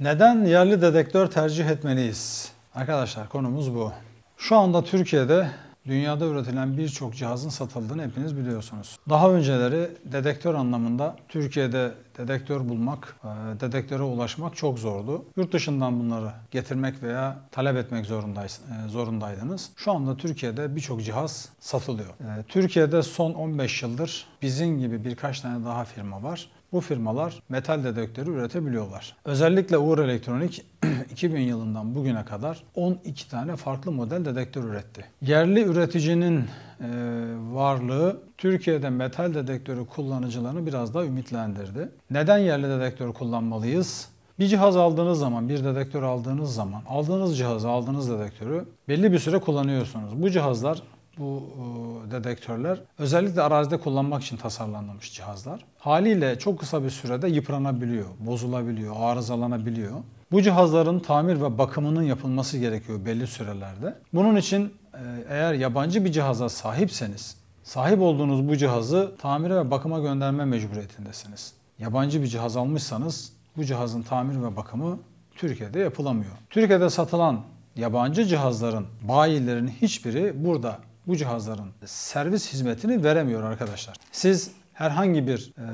Neden yerli dedektör tercih etmeliyiz? Arkadaşlar konumuz bu. Şu anda Türkiye'de dünyada üretilen birçok cihazın satıldığını hepiniz biliyorsunuz. Daha önceleri dedektör anlamında Türkiye'de dedektör bulmak, e, dedektöre ulaşmak çok zordu. Yurt dışından bunları getirmek veya talep etmek e, zorundaydınız. Şu anda Türkiye'de birçok cihaz satılıyor. E, Türkiye'de son 15 yıldır bizim gibi birkaç tane daha firma var bu firmalar metal dedektörü üretebiliyorlar. Özellikle Uğur Elektronik 2000 yılından bugüne kadar 12 tane farklı model dedektör üretti. Yerli üreticinin e, varlığı Türkiye'de metal dedektörü kullanıcılarını biraz daha ümitlendirdi. Neden yerli dedektör kullanmalıyız? Bir cihaz aldığınız zaman, bir dedektör aldığınız zaman, aldığınız cihazı, aldığınız dedektörü belli bir süre kullanıyorsunuz. Bu cihazlar bu e, dedektörler özellikle arazide kullanmak için tasarlanmış cihazlar. Haliyle çok kısa bir sürede yıpranabiliyor, bozulabiliyor, arızalanabiliyor. Bu cihazların tamir ve bakımının yapılması gerekiyor belli sürelerde. Bunun için e, eğer yabancı bir cihaza sahipseniz, sahip olduğunuz bu cihazı tamire ve bakıma gönderme mecburiyetindesiniz. Yabancı bir cihaz almışsanız bu cihazın tamir ve bakımı Türkiye'de yapılamıyor. Türkiye'de satılan yabancı cihazların bayilerinin hiçbiri burada bu cihazların servis hizmetini veremiyor arkadaşlar. Siz herhangi bir e,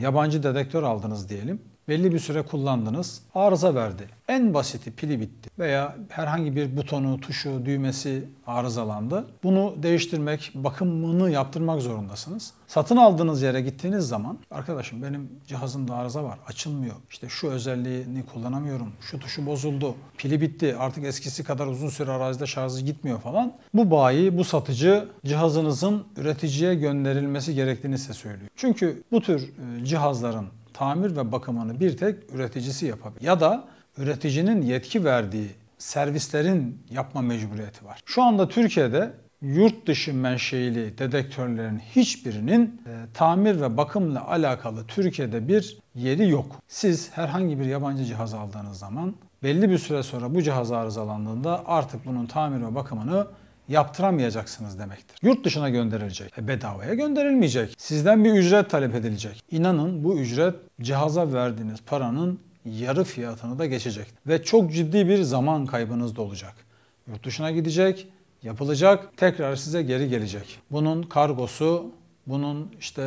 yabancı dedektör aldınız diyelim belli bir süre kullandınız, arıza verdi. En basiti pili bitti veya herhangi bir butonu, tuşu, düğmesi arızalandı. Bunu değiştirmek, bakımını yaptırmak zorundasınız. Satın aldığınız yere gittiğiniz zaman arkadaşım benim cihazımda arıza var, açılmıyor. işte şu özelliğini kullanamıyorum, şu tuşu bozuldu, pili bitti, artık eskisi kadar uzun süre arazide şarjı gitmiyor falan. Bu bayi, bu satıcı cihazınızın üreticiye gönderilmesi gerektiğini size söylüyor. Çünkü bu tür e, cihazların tamir ve bakımını bir tek üreticisi yapabilir. Ya da üreticinin yetki verdiği servislerin yapma mecburiyeti var. Şu anda Türkiye'de yurt dışı menşeili dedektörlerin hiçbirinin e, tamir ve bakımla alakalı Türkiye'de bir yeri yok. Siz herhangi bir yabancı cihaz aldığınız zaman belli bir süre sonra bu cihaz arızalandığında artık bunun tamir ve bakımını yaptıramayacaksınız demektir. Yurt dışına gönderilecek. E bedavaya gönderilmeyecek. Sizden bir ücret talep edilecek. İnanın bu ücret cihaza verdiğiniz paranın yarı fiyatını da geçecek. Ve çok ciddi bir zaman kaybınız da olacak. Yurt dışına gidecek, yapılacak, tekrar size geri gelecek. Bunun kargosu, bunun işte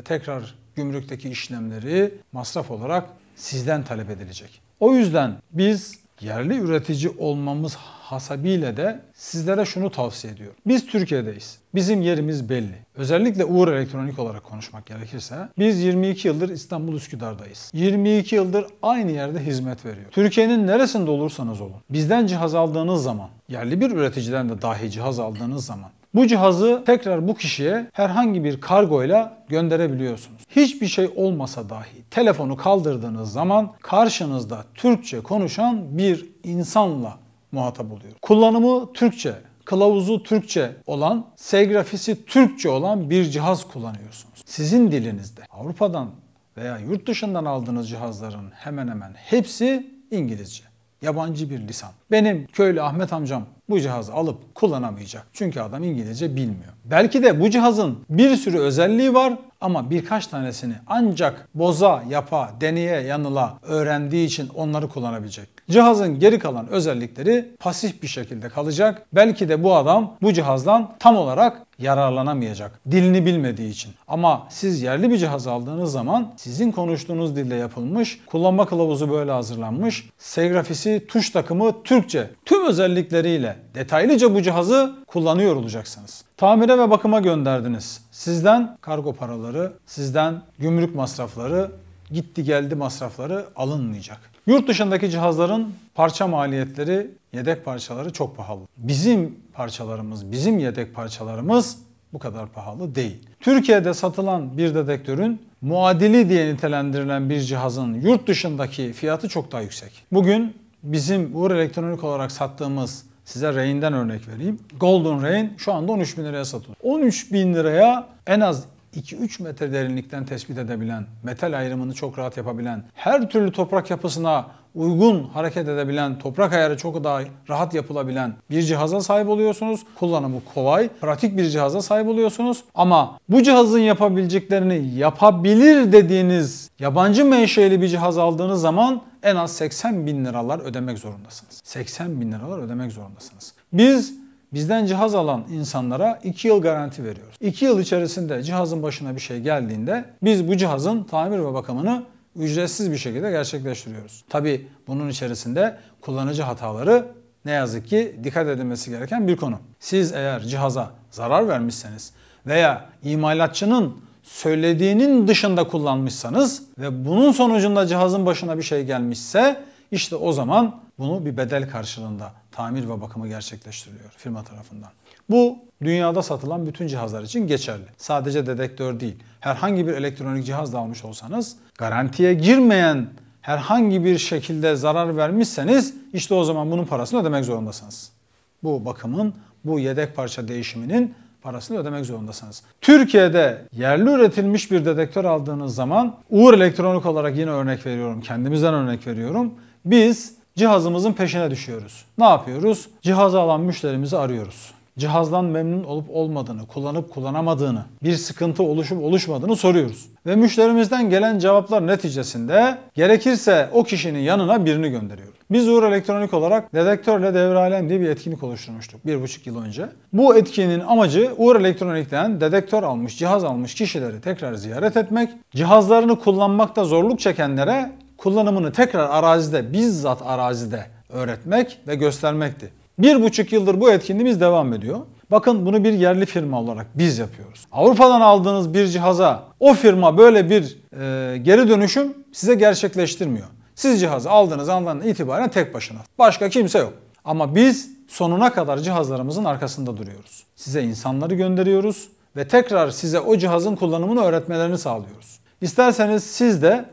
e, tekrar gümrükteki işlemleri masraf olarak sizden talep edilecek. O yüzden biz yerli üretici olmamız hasabiyle de sizlere şunu tavsiye ediyorum. Biz Türkiye'deyiz. Bizim yerimiz belli. Özellikle Uğur Elektronik olarak konuşmak gerekirse biz 22 yıldır İstanbul Üsküdar'dayız. 22 yıldır aynı yerde hizmet veriyor. Türkiye'nin neresinde olursanız olun bizden cihaz aldığınız zaman yerli bir üreticiden de dahi cihaz aldığınız zaman bu cihazı tekrar bu kişiye herhangi bir kargoyla gönderebiliyorsunuz. Hiçbir şey olmasa dahi telefonu kaldırdığınız zaman karşınızda Türkçe konuşan bir insanla muhatap oluyor. Kullanımı Türkçe, kılavuzu Türkçe olan, segrafisi Türkçe olan bir cihaz kullanıyorsunuz. Sizin dilinizde. Avrupa'dan veya yurt dışından aldığınız cihazların hemen hemen hepsi İngilizce. Yabancı bir lisan. Benim köylü Ahmet amcam bu cihazı alıp kullanamayacak. Çünkü adam İngilizce bilmiyor. Belki de bu cihazın bir sürü özelliği var ama birkaç tanesini ancak boza, yapa, deneye, yanıla öğrendiği için onları kullanabilecek. Cihazın geri kalan özellikleri pasif bir şekilde kalacak. Belki de bu adam bu cihazdan tam olarak yararlanamayacak. Dilini bilmediği için. Ama siz yerli bir cihaz aldığınız zaman sizin konuştuğunuz dille yapılmış, kullanma kılavuzu böyle hazırlanmış, segrafisi, tuş takımı Türkçe tüm özellikleriyle detaylıca bu cihazı kullanıyor olacaksınız. Tamire ve bakıma gönderdiniz. Sizden kargo paraları, sizden gümrük masrafları, gitti geldi masrafları alınmayacak. Yurt dışındaki cihazların parça maliyetleri, yedek parçaları çok pahalı. Bizim parçalarımız, bizim yedek parçalarımız bu kadar pahalı değil. Türkiye'de satılan bir dedektörün muadili diye nitelendirilen bir cihazın yurt dışındaki fiyatı çok daha yüksek. Bugün bizim Uğur Elektronik olarak sattığımız Size Rain'den örnek vereyim. Golden Rain şu anda 13 bin liraya satılıyor. 13 bin liraya en az 2-3 metre derinlikten tespit edebilen, metal ayrımını çok rahat yapabilen, her türlü toprak yapısına uygun hareket edebilen, toprak ayarı çok daha rahat yapılabilen bir cihaza sahip oluyorsunuz. Kullanımı kolay, pratik bir cihaza sahip oluyorsunuz. Ama bu cihazın yapabileceklerini yapabilir dediğiniz yabancı menşeli bir cihaz aldığınız zaman en az 80 bin liralar ödemek zorundasınız. 80 bin liralar ödemek zorundasınız. Biz Bizden cihaz alan insanlara 2 yıl garanti veriyoruz. 2 yıl içerisinde cihazın başına bir şey geldiğinde biz bu cihazın tamir ve bakımını ücretsiz bir şekilde gerçekleştiriyoruz. Tabi bunun içerisinde kullanıcı hataları ne yazık ki dikkat edilmesi gereken bir konu. Siz eğer cihaza zarar vermişseniz veya imalatçının söylediğinin dışında kullanmışsanız ve bunun sonucunda cihazın başına bir şey gelmişse işte o zaman bunu bir bedel karşılığında tamir ve bakımı gerçekleştiriliyor firma tarafından. Bu dünyada satılan bütün cihazlar için geçerli. Sadece dedektör değil. Herhangi bir elektronik cihaz da almış olsanız garantiye girmeyen herhangi bir şekilde zarar vermişseniz işte o zaman bunun parasını ödemek zorundasınız. Bu bakımın, bu yedek parça değişiminin parasını ödemek zorundasınız. Türkiye'de yerli üretilmiş bir dedektör aldığınız zaman Uğur Elektronik olarak yine örnek veriyorum, kendimizden örnek veriyorum. Biz cihazımızın peşine düşüyoruz. Ne yapıyoruz? Cihazı alan müşterimizi arıyoruz. Cihazdan memnun olup olmadığını, kullanıp kullanamadığını, bir sıkıntı oluşup oluşmadığını soruyoruz. Ve müşterimizden gelen cevaplar neticesinde gerekirse o kişinin yanına birini gönderiyoruz. Biz Uğur Elektronik olarak dedektörle devralem diye bir etkinlik oluşturmuştuk bir buçuk yıl önce. Bu etkinin amacı Uğur Elektronik'ten dedektör almış, cihaz almış kişileri tekrar ziyaret etmek, cihazlarını kullanmakta zorluk çekenlere kullanımını tekrar arazide, bizzat arazide öğretmek ve göstermekti. Bir buçuk yıldır bu etkinliğimiz devam ediyor. Bakın bunu bir yerli firma olarak biz yapıyoruz. Avrupa'dan aldığınız bir cihaza o firma böyle bir e, geri dönüşüm size gerçekleştirmiyor. Siz cihazı aldığınız andan itibaren tek başına. Başka kimse yok. Ama biz sonuna kadar cihazlarımızın arkasında duruyoruz. Size insanları gönderiyoruz ve tekrar size o cihazın kullanımını öğretmelerini sağlıyoruz. İsterseniz siz de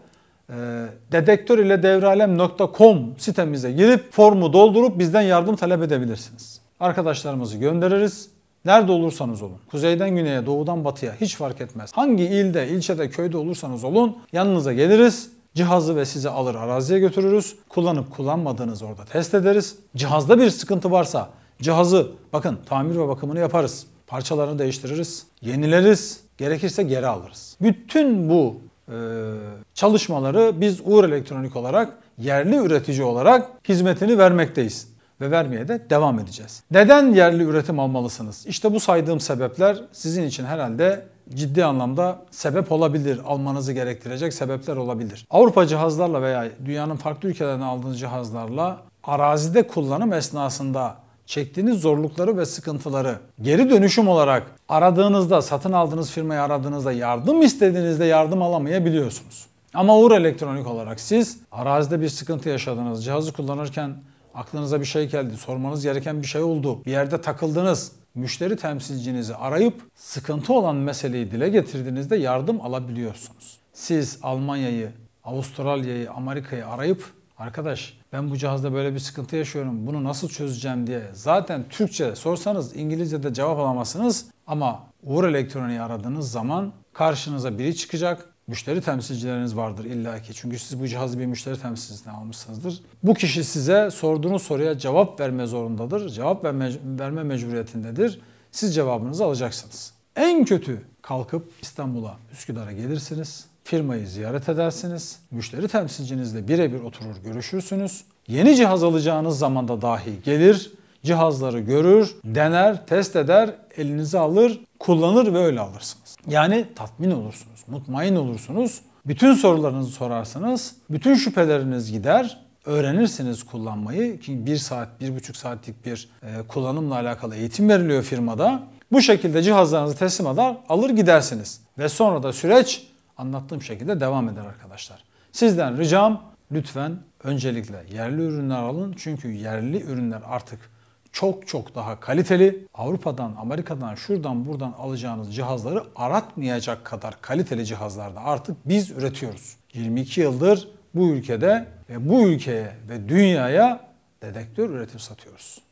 ee, dedektör ile devralem.com sitemize girip formu doldurup bizden yardım talep edebilirsiniz. Arkadaşlarımızı göndeririz. Nerede olursanız olun, kuzeyden güneye, doğudan batıya hiç fark etmez. Hangi ilde, ilçede, köyde olursanız olun yanınıza geliriz. Cihazı ve sizi alır araziye götürürüz. Kullanıp kullanmadığınızı orada test ederiz. Cihazda bir sıkıntı varsa cihazı bakın tamir ve bakımını yaparız. Parçalarını değiştiririz, yenileriz, gerekirse geri alırız. Bütün bu ee, çalışmaları biz Uğur Elektronik olarak yerli üretici olarak hizmetini vermekteyiz ve vermeye de devam edeceğiz. Neden yerli üretim almalısınız? İşte bu saydığım sebepler sizin için herhalde ciddi anlamda sebep olabilir. Almanızı gerektirecek sebepler olabilir. Avrupa cihazlarla veya dünyanın farklı ülkelerinden aldığınız cihazlarla arazide kullanım esnasında çektiğiniz zorlukları ve sıkıntıları geri dönüşüm olarak aradığınızda, satın aldığınız firmayı aradığınızda yardım istediğinizde yardım alamayabiliyorsunuz. Ama Uğur Elektronik olarak siz arazide bir sıkıntı yaşadınız, cihazı kullanırken aklınıza bir şey geldi, sormanız gereken bir şey oldu, bir yerde takıldınız, müşteri temsilcinizi arayıp sıkıntı olan meseleyi dile getirdiğinizde yardım alabiliyorsunuz. Siz Almanya'yı, Avustralya'yı, Amerika'yı arayıp Arkadaş ben bu cihazda böyle bir sıkıntı yaşıyorum. Bunu nasıl çözeceğim diye zaten Türkçe sorsanız İngilizce'de cevap alamazsınız ama Uğur Elektronik'i aradığınız zaman karşınıza biri çıkacak. Müşteri temsilcileriniz vardır illaki. Çünkü siz bu cihazı bir müşteri temsilcisine almışsınızdır. Bu kişi size sorduğunuz soruya cevap verme zorundadır. Cevap verme mecburiyetindedir. Siz cevabınızı alacaksınız. En kötü kalkıp İstanbul'a, Üsküdar'a gelirsiniz firmayı ziyaret edersiniz. Müşteri temsilcinizle birebir oturur görüşürsünüz. Yeni cihaz alacağınız zamanda dahi gelir, cihazları görür, dener, test eder, elinize alır, kullanır ve öyle alırsınız. Yani tatmin olursunuz, mutmain olursunuz. Bütün sorularınızı sorarsınız, bütün şüpheleriniz gider, öğrenirsiniz kullanmayı. Ki bir saat, bir buçuk saatlik bir e, kullanımla alakalı eğitim veriliyor firmada. Bu şekilde cihazlarınızı teslim eder, alır gidersiniz. Ve sonra da süreç anlattığım şekilde devam eder arkadaşlar. Sizden ricam lütfen öncelikle yerli ürünler alın. Çünkü yerli ürünler artık çok çok daha kaliteli. Avrupa'dan, Amerika'dan, şuradan buradan alacağınız cihazları aratmayacak kadar kaliteli cihazlarda artık biz üretiyoruz. 22 yıldır bu ülkede ve bu ülkeye ve dünyaya dedektör üretip satıyoruz.